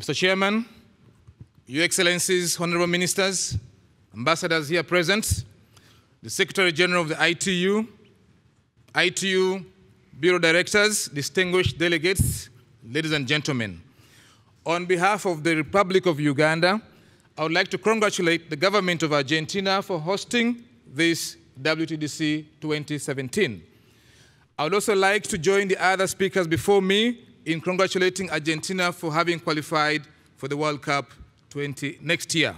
Mr. Chairman, Your Excellencies, Honorable Ministers, Ambassadors here present, the Secretary General of the ITU, ITU Bureau Directors, distinguished delegates, ladies and gentlemen. On behalf of the Republic of Uganda, I would like to congratulate the government of Argentina for hosting this WTDC 2017. I would also like to join the other speakers before me in congratulating Argentina for having qualified for the World Cup 20 next year.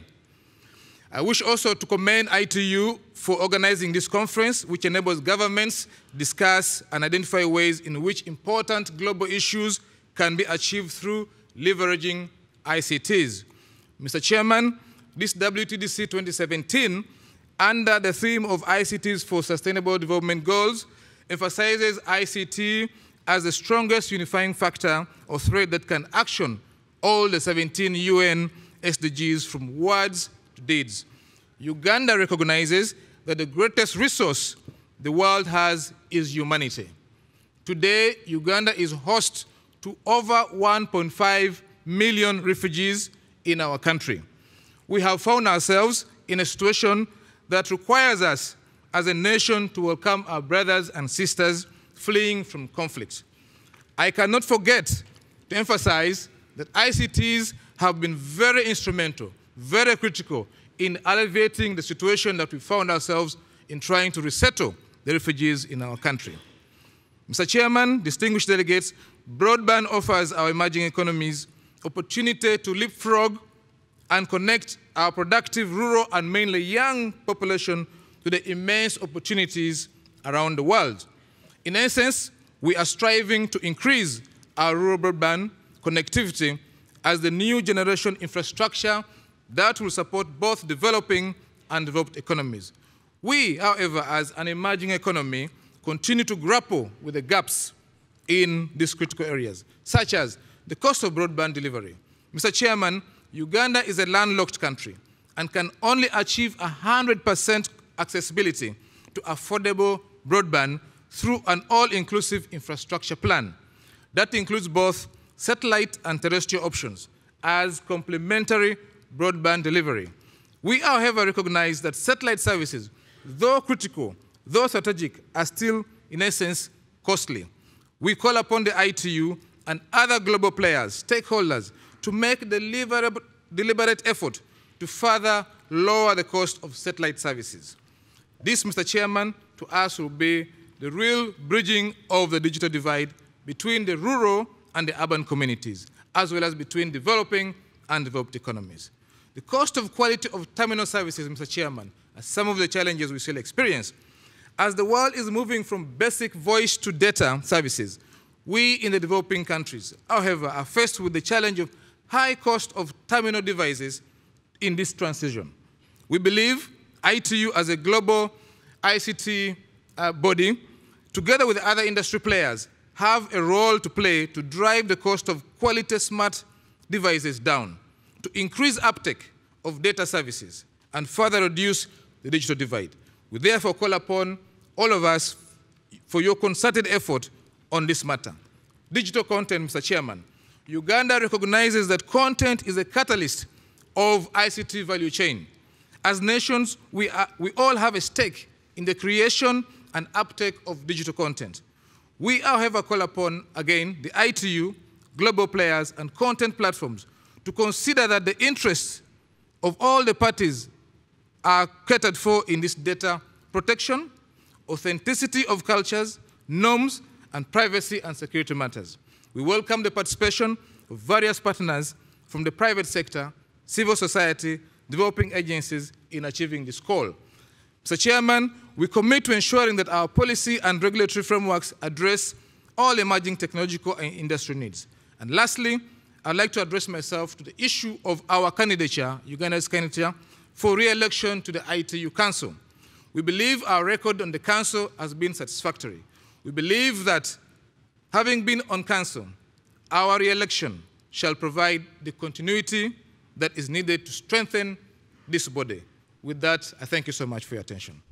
I wish also to commend ITU for organizing this conference, which enables governments discuss and identify ways in which important global issues can be achieved through leveraging ICTs. Mr. Chairman, this WTDC 2017, under the theme of ICTs for Sustainable Development Goals, emphasizes ICT as the strongest unifying factor or thread that can action all the 17 UN SDGs from words to deeds. Uganda recognizes that the greatest resource the world has is humanity. Today, Uganda is host to over 1.5 million refugees in our country. We have found ourselves in a situation that requires us as a nation to welcome our brothers and sisters fleeing from conflicts. I cannot forget to emphasize that ICTs have been very instrumental, very critical in alleviating the situation that we found ourselves in trying to resettle the refugees in our country. Mr. Chairman, distinguished delegates, broadband offers our emerging economies opportunity to leapfrog and connect our productive rural and mainly young population to the immense opportunities around the world. In essence, we are striving to increase our rural broadband connectivity as the new generation infrastructure that will support both developing and developed economies. We, however, as an emerging economy, continue to grapple with the gaps in these critical areas, such as the cost of broadband delivery. Mr. Chairman, Uganda is a landlocked country and can only achieve 100% accessibility to affordable broadband through an all-inclusive infrastructure plan. That includes both satellite and terrestrial options as complementary broadband delivery. We, however, recognize that satellite services, though critical, though strategic, are still, in essence, costly. We call upon the ITU and other global players, stakeholders, to make deliberate effort to further lower the cost of satellite services. This, Mr. Chairman, to us will be the real bridging of the digital divide between the rural and the urban communities, as well as between developing and developed economies. The cost of quality of terminal services, Mr. Chairman, are some of the challenges we still experience. As the world is moving from basic voice to data services, we in the developing countries, however, are faced with the challenge of high cost of terminal devices in this transition. We believe ITU as a global ICT uh, body together with other industry players, have a role to play to drive the cost of quality smart devices down, to increase uptake of data services, and further reduce the digital divide. We therefore call upon all of us for your concerted effort on this matter. Digital content, Mr. Chairman. Uganda recognizes that content is a catalyst of ICT value chain. As nations, we, are, we all have a stake in the creation and uptake of digital content. We, however, call upon, again, the ITU, global players, and content platforms to consider that the interests of all the parties are catered for in this data protection, authenticity of cultures, norms, and privacy and security matters. We welcome the participation of various partners from the private sector, civil society, developing agencies in achieving this goal. Mr. Chairman, we commit to ensuring that our policy and regulatory frameworks address all emerging technological and industry needs. And lastly, I'd like to address myself to the issue of our candidature, Uganda's candidature, for re-election to the ITU Council. We believe our record on the Council has been satisfactory. We believe that having been on Council, our re-election shall provide the continuity that is needed to strengthen this body. With that, I thank you so much for your attention.